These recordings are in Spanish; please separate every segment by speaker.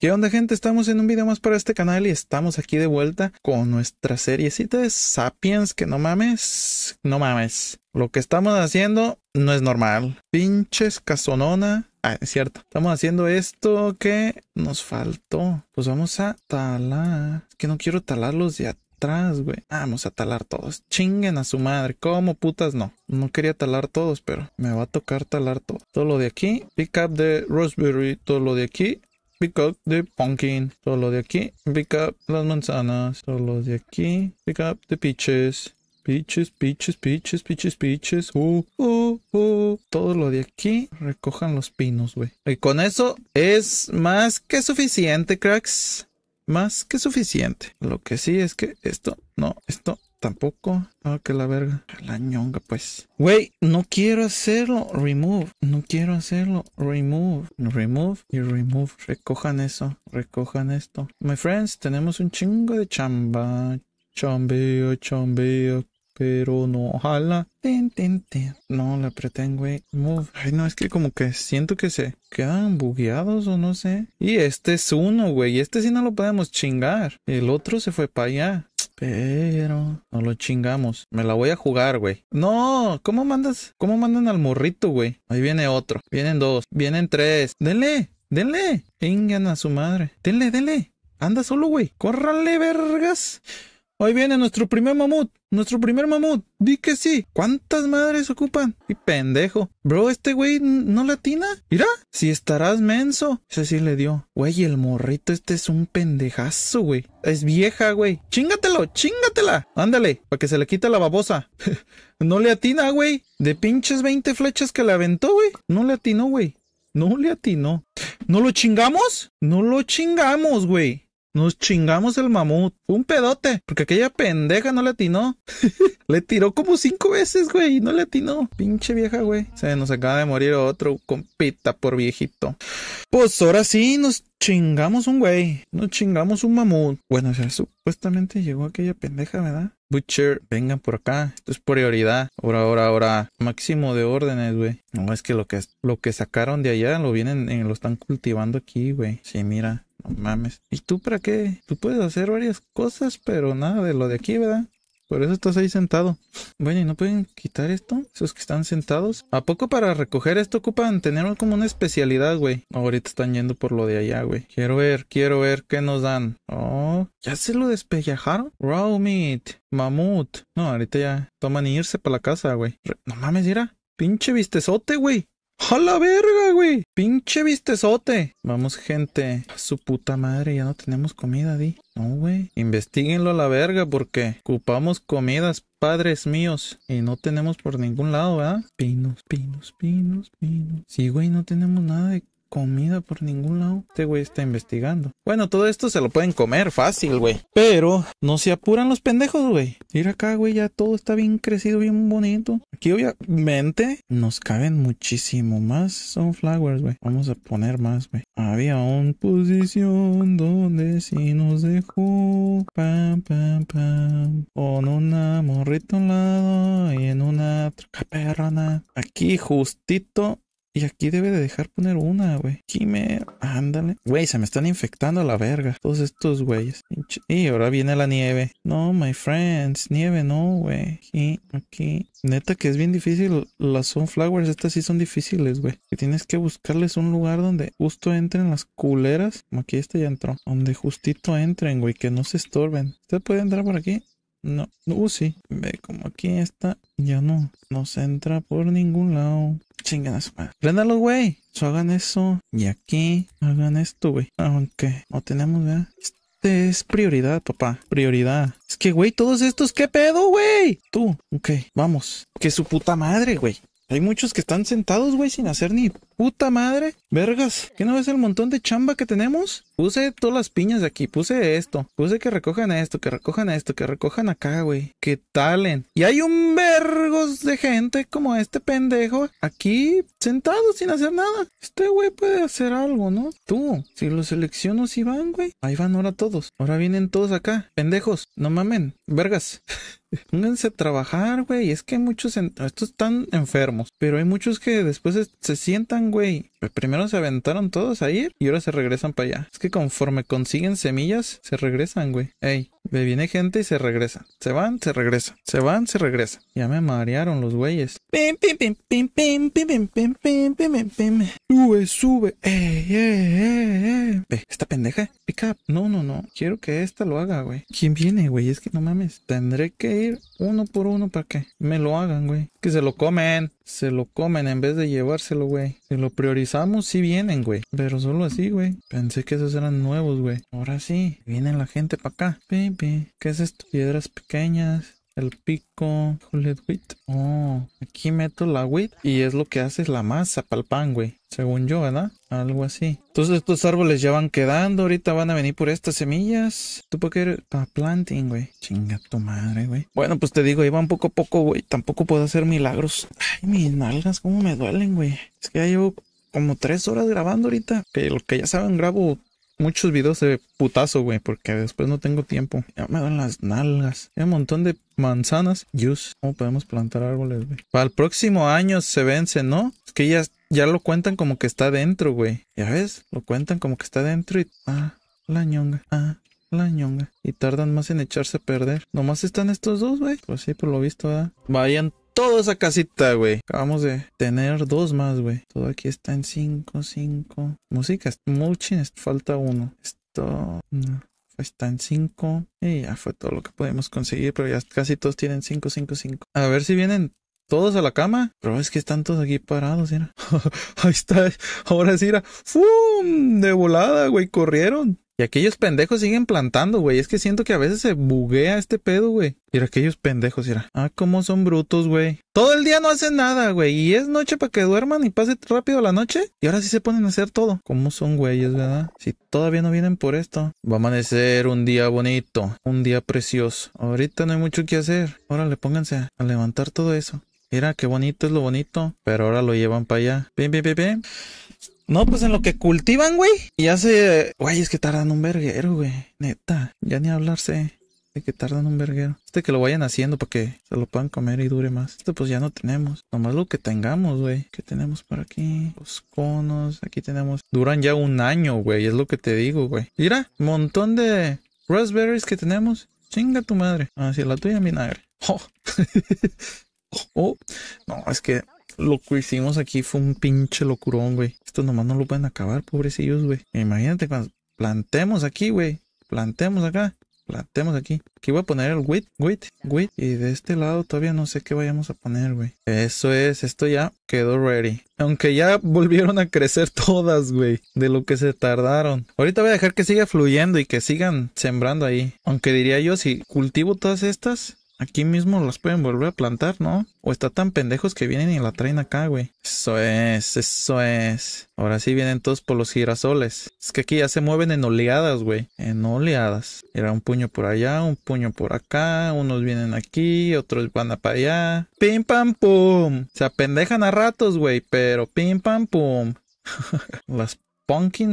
Speaker 1: ¿Qué onda gente? Estamos en un video más para este canal y estamos aquí de vuelta con nuestra seriecita de Sapiens que no mames, no mames. Lo que estamos haciendo no es normal. Pinches casonona. Ah, es cierto. Estamos haciendo esto que nos faltó. Pues vamos a talar. Es que no quiero talar los de atrás, güey. Vamos a talar todos. Chinguen a su madre. ¿Cómo putas no? No quería talar todos, pero me va a tocar talar todo. Todo lo de aquí. Pick up de roseberry. Todo lo de aquí pick up the pumpkin, todo lo de aquí, pick up las manzanas, todo lo de aquí, pick up the peaches, Peaches, peaches, peaches, peaches, peaches. Uh, uh, uh. Todo lo de aquí. Recojan los pinos, güey. Y con eso es más que suficiente, cracks. Más que suficiente. Lo que sí es que esto, no, esto, Tampoco. Ah, que la verga. La ñonga, pues. Güey, no quiero hacerlo. Remove. No quiero hacerlo. Remove. Remove y remove. Recojan eso. Recojan esto. My friends, tenemos un chingo de chamba. Chambeo, chambeo. Pero no, ojalá. Ten, ten, ten. No, la apreten, güey. Move. Ay, no, es que como que siento que se quedan bugueados o no sé. Y este es uno, güey. Este sí no lo podemos chingar. El otro se fue para allá. Pero no lo chingamos. Me la voy a jugar, güey. No, ¿cómo mandas? ¿Cómo mandan al morrito, güey? Ahí viene otro. Vienen dos. Vienen tres. Denle, denle. Vengan a su madre. Denle, denle. Anda solo, güey. Córrale, vergas. Hoy viene nuestro primer mamut, nuestro primer mamut, di que sí. ¿Cuántas madres ocupan? Y pendejo. Bro, este güey no atina? Mira, si estarás menso. Ese sí le dio. Güey, el morrito este es un pendejazo, güey. Es vieja, güey. Chingatelo, chingatela. Ándale, para que se le quite la babosa. no le atina, güey. De pinches 20 flechas que le aventó, güey. No le atinó, güey. No le atinó. ¿No lo chingamos? No lo chingamos, güey. Nos chingamos el mamut. un pedote, porque aquella pendeja no le atinó. le tiró como cinco veces, güey, y no le atinó. Pinche vieja, güey. Se nos acaba de morir otro compita por viejito. Pues ahora sí, nos chingamos un güey. Nos chingamos un mamut. Bueno, ya supuestamente llegó aquella pendeja, ¿verdad? Butcher, vengan por acá. Esto es prioridad. Ahora, ahora, ahora. Máximo de órdenes, güey. No, es que lo que, lo que sacaron de allá lo vienen, en, eh, lo están cultivando aquí, güey. Sí, mira mames. ¿Y tú para qué? Tú puedes hacer varias cosas, pero nada de lo de aquí, ¿verdad? Por eso estás ahí sentado. Bueno, ¿y no pueden quitar esto? Esos que están sentados. ¿A poco para recoger esto ocupan tener como una especialidad, güey? Ahorita están yendo por lo de allá, güey. Quiero ver, quiero ver qué nos dan. Oh, ¿ya se lo despellajaron? Raw meat, mamut. No, ahorita ya toman irse para la casa, güey. No mames, mira. Pinche vistezote, güey. ¡A la verga, güey! ¡Pinche vistezote! Vamos, gente. su puta madre, ya no tenemos comida, di. No, güey. Investíguenlo a la verga porque ocupamos comidas, padres míos. Y no tenemos por ningún lado, ¿verdad? Pinos, pinos, pinos, pinos. Sí, güey, no tenemos nada de comida por ningún lado. Este güey está investigando. Bueno, todo esto se lo pueden comer fácil, güey. Pero no se apuran los pendejos, güey. Mira acá, güey, ya todo está bien crecido, bien bonito. Aquí, obviamente, nos caben muchísimo más flowers, güey. Vamos a poner más, güey. Había un posición donde si nos dejó. Pam, pam, pam. Con una morrita a un lado y en una perrona. Aquí justito y aquí debe de dejar poner una, güey. me... ándale. Güey, se me están infectando a la verga. Todos estos güeyes. Y ahora viene la nieve. No, my friends. Nieve, no, güey. y aquí. Neta que es bien difícil. Las sunflowers, estas sí son difíciles, güey. Que tienes que buscarles un lugar donde justo entren las culeras. Como aquí este ya entró. Donde justito entren, güey. Que no se estorben. ¿Usted puede entrar por aquí? No, uh, sí. Ve como aquí está. Ya no. No se entra por ningún lado. Chingan a su madre. Préndalo, güey. hagan eso. Y aquí. Hagan esto, güey. Aunque no tenemos, ¿verdad? Este es prioridad, papá. Prioridad. Es que, güey, todos estos, ¿qué pedo, güey? Tú. Ok, vamos. Que su puta madre, güey. Hay muchos que están sentados, güey, sin hacer ni puta madre. Vergas, ¿qué no ves el montón de chamba que tenemos? Puse todas las piñas de aquí, puse esto, puse que recojan esto, que recojan esto, que recojan acá, güey. ¿Qué talen? Y hay un vergos de gente como este pendejo aquí sentado sin hacer nada. Este güey puede hacer algo, ¿no? Tú, si los selecciono, si van, güey. Ahí van ahora todos. Ahora vienen todos acá. Pendejos, no mamen. Vergas. Pónganse a trabajar, güey. Es que hay muchos, estos están enfermos, pero hay muchos que después se, sientan, güey. Primero se aventaron todos a ir y ahora se regresan para allá. Es que conforme consiguen semillas, se regresan, güey. Ey, Viene gente y se regresa. Se van, se regresa. Se van, se regresa. Ya me marearon los güeyes. Sube, sube. Ve, esta pendeja. Pick up. No, no, no. Quiero que esta lo haga, güey. ¿Quién viene, güey? Es que no mames. Tendré que ir uno por uno para que me lo hagan, güey se lo comen. Se lo comen en vez de llevárselo, güey. Si lo priorizamos, si vienen, güey. Pero solo así, güey. Pensé que esos eran nuevos, güey. Ahora sí, viene la gente para acá. pi ¿Qué es esto? Piedras pequeñas el pico, wheat. Oh, aquí meto la wheat y es lo que hace la masa para el pan, güey. Según yo, ¿verdad? Algo así. Entonces estos árboles ya van quedando. Ahorita van a venir por estas semillas. Tú puedes qué planting, güey. Chinga tu madre, güey. Bueno, pues te digo, un poco a poco, güey. Tampoco puedo hacer milagros. Ay, mis nalgas, cómo me duelen, güey. Es que ya llevo como tres horas grabando ahorita. Que lo que ya saben, grabo muchos videos de putazo, güey, porque después no tengo tiempo. Ya me dan las nalgas. Hay un montón de manzanas. Juice. ¿Cómo podemos plantar árboles, güey? Para el próximo año se vence, ¿no? Es que ya, ya lo cuentan como que está dentro, güey. ¿Ya ves? Lo cuentan como que está dentro y... Ah, la ñonga. Ah, la ñonga. Y tardan más en echarse a perder. Nomás están estos dos, güey. Pues sí, por lo visto, ¿verdad? Vayan toda esa casita, güey. Acabamos de tener dos más, güey. Todo aquí está en cinco, cinco. Música, mucha, falta uno. Esto... está en cinco. Y ya fue todo lo que pudimos conseguir, pero ya casi todos tienen cinco, cinco, cinco. A ver si vienen todos a la cama. Pero es que están todos aquí parados, mira. Ahí está. Ahora sí, era. ¡Fum! De volada, güey. Corrieron. Y aquellos pendejos siguen plantando, güey. Es que siento que a veces se buguea este pedo, güey. Mira, aquellos pendejos, mira. Ah, cómo son brutos, güey. Todo el día no hacen nada, güey. Y es noche para que duerman y pase rápido la noche. Y ahora sí se ponen a hacer todo. ¿Cómo son güeyes, verdad? Si todavía no vienen por esto. Va a amanecer un día bonito. Un día precioso. Ahorita no hay mucho que hacer. Ahora le pónganse a levantar todo eso. Mira, qué bonito es lo bonito. Pero ahora lo llevan para allá. Bien, bien, bien, bien. No, pues en lo que cultivan, güey. Y hace. Güey, es que tardan un verguero, güey. Neta. Ya ni hablarse de que tardan un verguero. Este que lo vayan haciendo para que se lo puedan comer y dure más. Este pues ya no tenemos. Nomás lo que tengamos, güey. ¿Qué tenemos por aquí? Los conos. Aquí tenemos. Duran ya un año, güey. Es lo que te digo, güey. Mira, montón de raspberries que tenemos. Chinga tu madre. ah, sí, la tuya, vinagre. Oh. oh. oh. No, es que lo que hicimos aquí fue un pinche locurón, güey. Esto nomás no lo pueden acabar, pobrecillos, güey. Imagínate cuando plantemos aquí, güey. Plantemos acá. Plantemos aquí. Aquí voy a poner el wit, wit, wit. Y de este lado todavía no sé qué vayamos a poner, güey. Eso es, esto ya quedó ready. Aunque ya volvieron a crecer todas, güey. De lo que se tardaron. Ahorita voy a dejar que siga fluyendo y que sigan sembrando ahí. Aunque diría yo, si cultivo todas estas, Aquí mismo las pueden volver a plantar, ¿no? O está tan pendejos que vienen y la traen acá, güey. Eso es, eso es. Ahora sí vienen todos por los girasoles. Es que aquí ya se mueven en oleadas, güey. En oleadas. Era un puño por allá, un puño por acá. Unos vienen aquí, otros van a para allá. Pim pam pum. Se apendejan a ratos, güey. Pero pim pam pum. las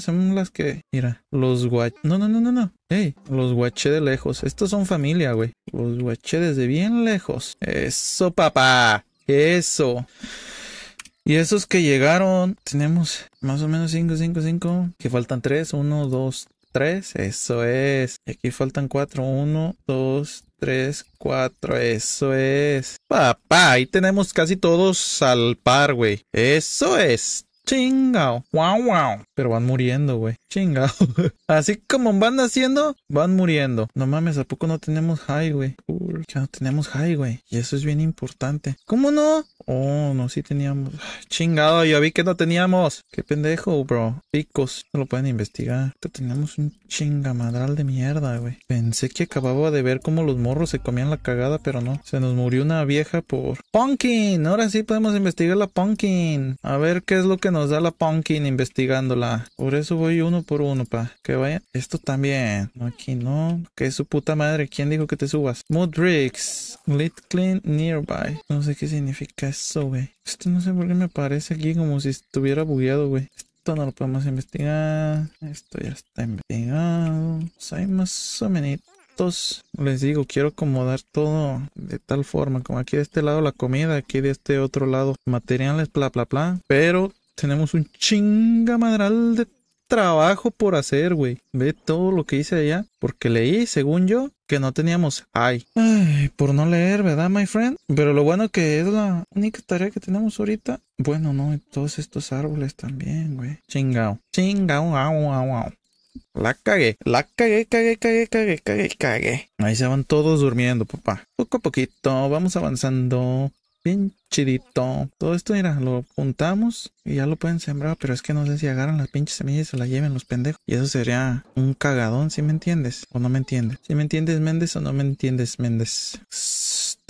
Speaker 1: son las que, mira, los guach... No, no, no, no, no. Hey, los guaché de lejos. Estos son familia, güey. Los guaché desde bien lejos. Eso, papá. Eso. Y esos que llegaron, tenemos más o menos 5, 5, 5. Que faltan 3. 1, 2, 3. Eso es. aquí faltan 4. 1, 2, 3, 4. Eso es. Papá, ahí tenemos casi todos al par, güey. Eso es. Chingao, wow, wow. Pero van muriendo, güey. Chingao. Así como van naciendo, van muriendo. No mames, ¿a poco no tenemos high, güey? Ya no tenemos high, güey. Y eso es bien importante. ¿Cómo no? Oh, no, sí teníamos. Ah, chingado, yo vi que no teníamos. Qué pendejo, bro. Picos, no lo pueden investigar. tenemos teníamos un chingamadral de mierda, güey. Pensé que acababa de ver cómo los morros se comían la cagada, pero no. Se nos murió una vieja por. punkin Ahora sí podemos investigar la punkin A ver qué es lo que nos da la pumpkin investigándola. Por eso voy uno por uno, pa. Que vaya. Esto también. Aquí no. Que su puta madre. ¿Quién dijo que te subas? Mood Lit clean nearby. No sé qué significa eso, güey. Esto no sé por qué me aparece aquí como si estuviera bugueado, güey. Esto no lo podemos investigar. Esto ya está investigado. Pues hay más o menos les digo, quiero acomodar todo de tal forma, como aquí de este lado la comida, aquí de este otro lado materiales, bla, bla, bla. Pero tenemos un chingamadral de trabajo por hacer, güey. Ve todo lo que hice allá. Porque leí, según yo, que no teníamos Ay, por no leer, ¿verdad, my friend? Pero lo bueno que es la única tarea que tenemos ahorita. Bueno, no, todos estos árboles también, güey. Chingao. Chingao, au, au, au. La cagué, la cagué, cagué, cagué, cagué, cagué, cagué. Ahí se van todos durmiendo, papá. Poco a poquito, vamos avanzando pinchidito Todo esto, mira, lo juntamos y ya lo pueden sembrar, pero es que no sé si agarran las pinches semillas O se las lleven los pendejos. Y eso sería un cagadón, si me entiendes? ¿O no me entiendes? ¿Si me entiendes, Méndez, o no me entiendes, Méndez?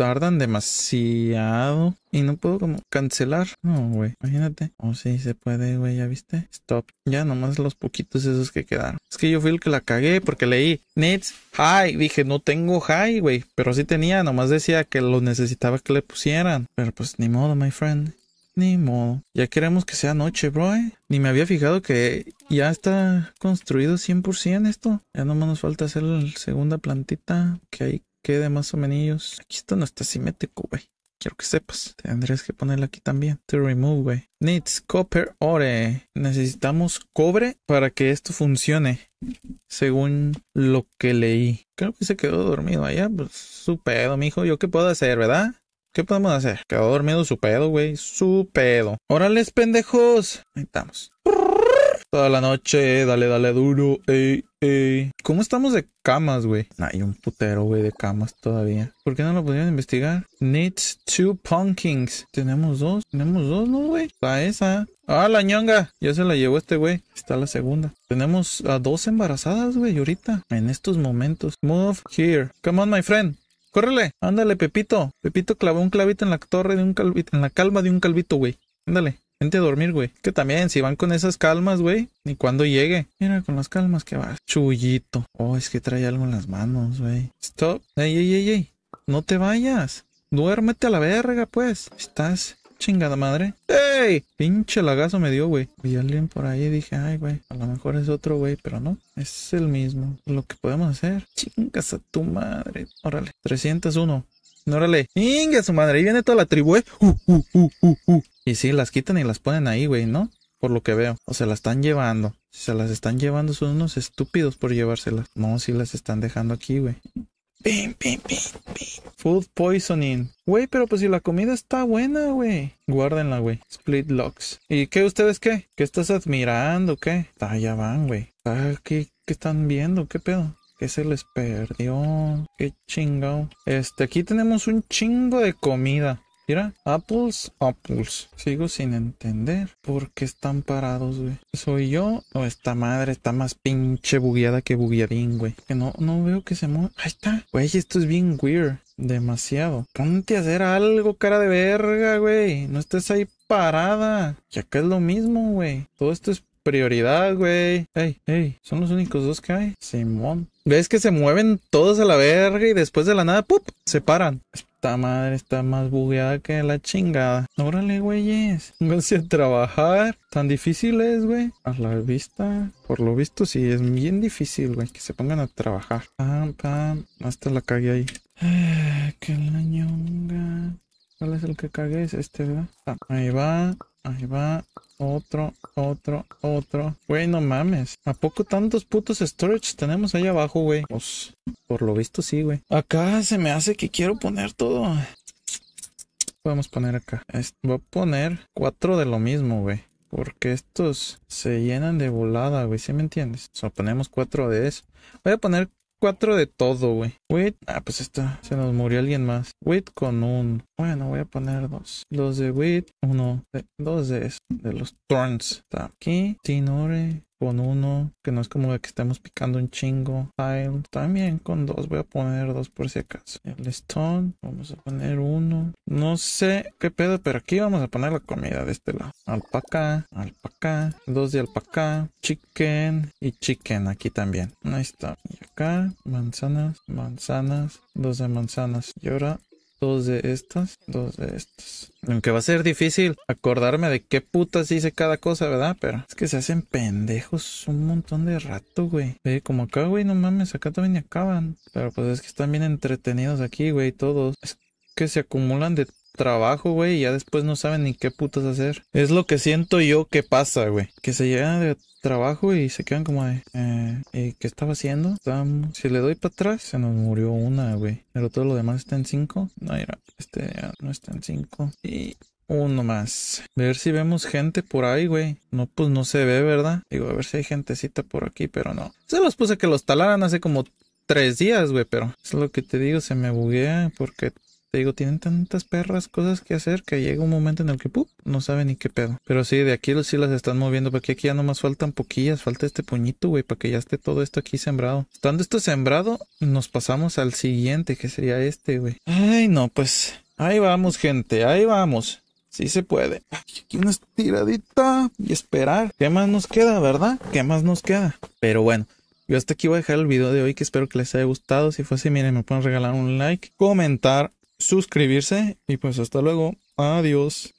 Speaker 1: tardan demasiado. Y no puedo como cancelar. No, güey. Imagínate. O oh, sí, se puede, güey. Ya viste. Stop. Ya nomás los poquitos esos que quedaron. Es que yo fui el que la cagué porque leí needs high. Dije, no tengo high, güey. Pero sí tenía. Nomás decía que lo necesitaba que le pusieran. Pero pues ni modo, my friend. Ni modo. Ya queremos que sea noche, bro. ¿eh? Ni me había fijado que ya está construido 100% esto. Ya nomás nos falta hacer la segunda plantita. Que hay quede más o menos. Aquí esto no está simétrico, güey. Quiero que sepas. Tendrías que ponerlo aquí también. To remove, güey. Needs copper ore. Necesitamos cobre para que esto funcione. Según lo que leí. Creo que se quedó dormido allá. Pues su pedo, mijo. ¿Yo qué puedo hacer, verdad? ¿Qué podemos hacer? Quedó dormido su pedo, güey. Su pedo. Órales, pendejos. Ahí estamos. Toda la noche, dale, dale duro, ey, ey. ¿Cómo estamos de camas, güey? Hay un putero, güey, de camas todavía. ¿Por qué no lo pudieron investigar? Needs two pumpkins Tenemos dos, tenemos dos, ¿no, güey? Está esa. Ah, la ñonga. Ya se la llevó este güey. Está la segunda. Tenemos a dos embarazadas, güey, ahorita. En estos momentos. Move here. Come on, my friend. Córrele. Ándale, Pepito. Pepito clavó un clavito en la torre de un calvito, en la calma de un calvito, güey. Ándale. Vente a dormir, güey. Que también, si van con esas calmas, güey, ni cuando llegue. Mira, con las calmas que vas. Chullito. Oh, es que trae algo en las manos, güey. Stop. Ey, ey, ey, ey. No te vayas. Duérmete a la verga, pues. Estás chingada madre. ¡Ey! Pinche lagazo me dio, güey. Vi a alguien por ahí y dije, ay, güey, a lo mejor es otro güey, pero no. Es el mismo. Lo que podemos hacer. Chingas a tu madre. Órale. 301. Órale, inga su madre, ahí viene toda la tribu, eh. Uh, uh, uh, y sí, las quitan y las ponen ahí, güey, ¿no? Por lo que veo. O se las están llevando. Si se las están llevando, son unos estúpidos por llevárselas. No, si las están dejando aquí, güey. Pim, pim, pim, pim. Food poisoning. Güey, pero pues si la comida está buena, güey. Guárdenla, güey. Split locks. ¿Y qué ustedes qué? ¿Qué estás admirando? ¿Qué? Ah, ya van, güey. Ah, ¿Qué están viendo? ¿Qué pedo? ¿Qué se les perdió? Qué chingado. Este, aquí tenemos un chingo de comida. Mira, apples, apples. Sigo sin entender por qué están parados, güey. ¿Soy yo o esta madre está más pinche bugueada que bugueadín, güey? Que no, no veo que se mueva. Ahí está. Güey, esto es bien weird. Demasiado. Ponte a hacer algo, cara de verga, güey. No estés ahí parada. Ya acá es lo mismo, güey. Todo esto es prioridad, güey. Ey, ey, son los únicos dos que hay. Simón. ¿Ves que se mueven todos a la verga y después de la nada, ¡pup! se paran? Esta madre está más bugueada que la chingada. Órale, güeyes. Pónganse a trabajar. Tan difícil es, güey. A la vista. Por lo visto, sí, es bien difícil, güey. Que se pongan a trabajar. Pam, pam. Hasta la cagué ahí. que la ñonga. ¿Cuál es el que cagué? Es este, ¿verdad? ahí va. Ahí va. Otro, otro, otro. Güey, no mames. ¿A poco tantos putos storage tenemos ahí abajo, güey? Pues, por lo visto sí, güey. Acá se me hace que quiero poner todo. Podemos poner acá. Voy a poner cuatro de lo mismo, güey. Porque estos se llenan de volada, güey. ¿Sí me entiendes? O ponemos cuatro de eso. Voy a poner cuatro de todo, güey. Wit. ah, pues está, se nos murió alguien más. Wait con un, bueno, voy a poner dos. Los de Wit. uno, de, dos de, de los Thorns. Está aquí, Tinore, con uno, que no es como de que estemos picando un chingo. también con dos, voy a poner dos por si acaso. El stone, vamos a poner uno. No sé qué pedo, pero aquí vamos a poner la comida de este lado. Alpaca, alpaca, dos de alpaca, chicken y chicken aquí también. Ahí está. Y acá, manzanas, manzanas, dos de manzanas. Y ahora dos de estas, dos de estas. Aunque va a ser difícil acordarme de qué putas hice cada cosa, ¿verdad? Pero es que se hacen pendejos un montón de rato, güey. como acá, güey, no mames, acá también acaban. Pero pues es que están bien entretenidos aquí, güey, todos. Es que se acumulan de trabajo, güey, y ya después no saben ni qué putas hacer. Es lo que siento yo que pasa, güey. Que se llegan de trabajo y se quedan como de, eh, eh ¿qué estaba haciendo? Si le doy para atrás, se nos murió una, güey. Pero todo lo demás está en cinco. No, mira, este ya no está en cinco. Y uno más. Ver si vemos gente por ahí, güey. No, pues no se ve, ¿verdad? Digo, a ver si hay gentecita por aquí, pero no. Se los puse que los talaran hace como tres días, güey, pero es lo que te digo, se me buguea porque te digo, tienen tantas perras cosas que hacer que llega un momento en el que no saben ni qué pedo. Pero sí, de aquí sí las están moviendo, porque aquí ya nomás faltan poquillas, falta este puñito, güey, para que ya esté todo esto aquí sembrado. Estando esto sembrado, nos pasamos al siguiente, que sería este, güey. Ay, no, pues ahí vamos, gente, ahí vamos. Sí se puede. Aquí una estiradita y esperar. ¿Qué más nos queda, verdad? ¿Qué más nos queda? Pero bueno. Yo hasta aquí voy a dejar el video de hoy que espero que les haya gustado. Si fue así, miren, me pueden regalar un like, comentar suscribirse y pues hasta luego. Adiós.